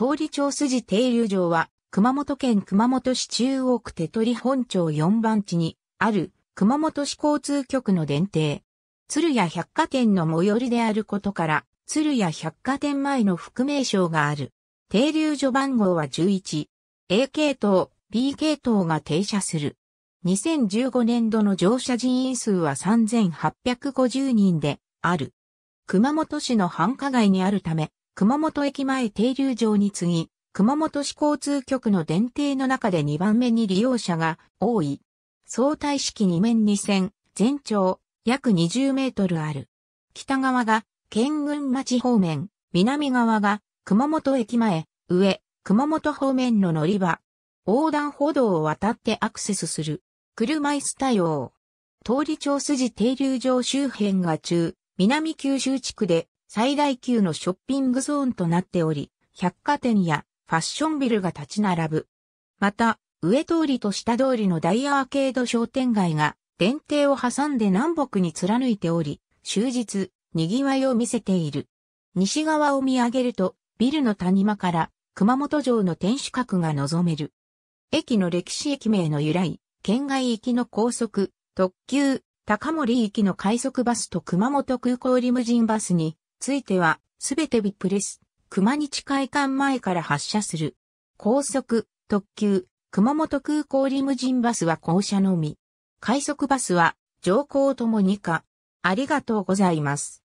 通り町筋停留場は、熊本県熊本市中央区手取本町4番地にある熊本市交通局の電停。鶴屋百貨店の最寄りであることから、鶴屋百貨店前の副名称がある。停留所番号は11。A 系統、B 系統が停車する。2015年度の乗車人員数は3850人である。熊本市の繁華街にあるため、熊本駅前停留場に次ぎ、熊本市交通局の電停の中で2番目に利用者が多い。相対式2面2線、全長約20メートルある。北側が県群町方面、南側が熊本駅前、上、熊本方面の乗り場。横断歩道を渡ってアクセスする。車椅子対応。通り町筋停留場周辺が中、南九州地区で最大級のショッピングゾーンとなっており、百貨店やファッションビルが立ち並ぶ。また、上通りと下通りのダイアーケード商店街が、電停を挟んで南北に貫いており、終日、賑わいを見せている。西側を見上げると、ビルの谷間から熊本城の天守閣が望める。駅の歴史駅名の由来、県外行きの高速、特急、高森行きの快速バスと熊本空港リムジンバスについては、すべてビプレス、熊日会館前から発車する。高速、特急、熊本空港リムジンバスは降車のみ。快速バスは、乗降ともにか。ありがとうございます。